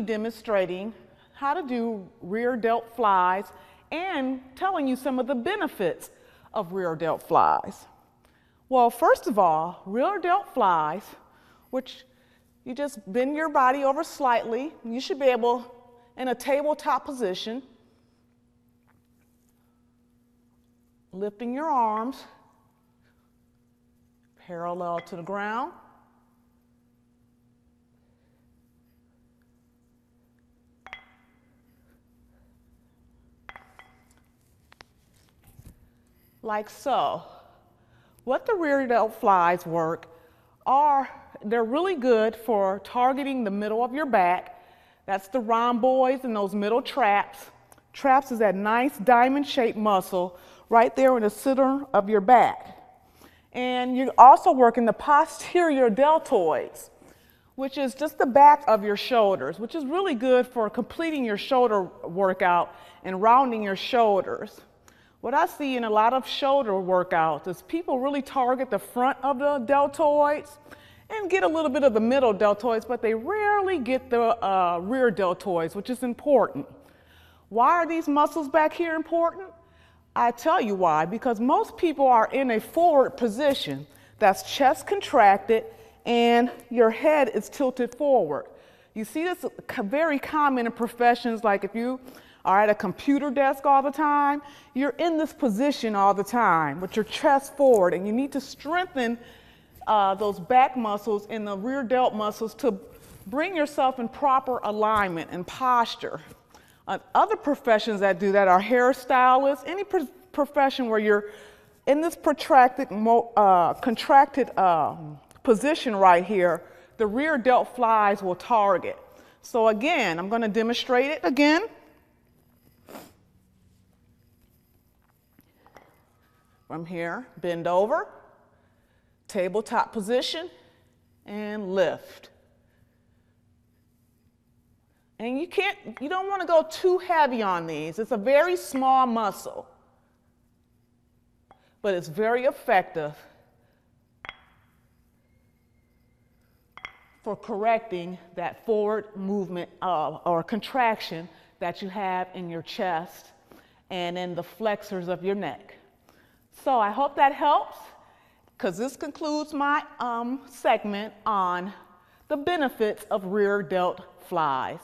be demonstrating how to do rear delt flies and telling you some of the benefits of rear delt flies. Well, first of all, rear delt flies, which you just bend your body over slightly. You should be able, in a tabletop position, lifting your arms parallel to the ground. like so. What the rear delt flies work are, they're really good for targeting the middle of your back. That's the rhomboids and those middle traps. Traps is that nice diamond-shaped muscle right there in the center of your back. And you're also working the posterior deltoids, which is just the back of your shoulders, which is really good for completing your shoulder workout and rounding your shoulders. What I see in a lot of shoulder workouts is people really target the front of the deltoids and get a little bit of the middle deltoids, but they rarely get the uh, rear deltoids, which is important. Why are these muscles back here important? I tell you why, because most people are in a forward position that's chest contracted and your head is tilted forward. You see this very common in professions like if you are at a computer desk all the time, you're in this position all the time with your chest forward, and you need to strengthen uh, those back muscles and the rear delt muscles to bring yourself in proper alignment and posture. Uh, other professions that do that are hairstylists, any profession where you're in this protracted, uh, contracted um, position right here, the rear delt flies will target. So again, I'm going to demonstrate it again. From here, bend over, tabletop position, and lift. And you can't, you don't want to go too heavy on these. It's a very small muscle, but it's very effective for correcting that forward movement of, uh, or contraction that you have in your chest and in the flexors of your neck. So I hope that helps because this concludes my um, segment on the benefits of rear delt flies.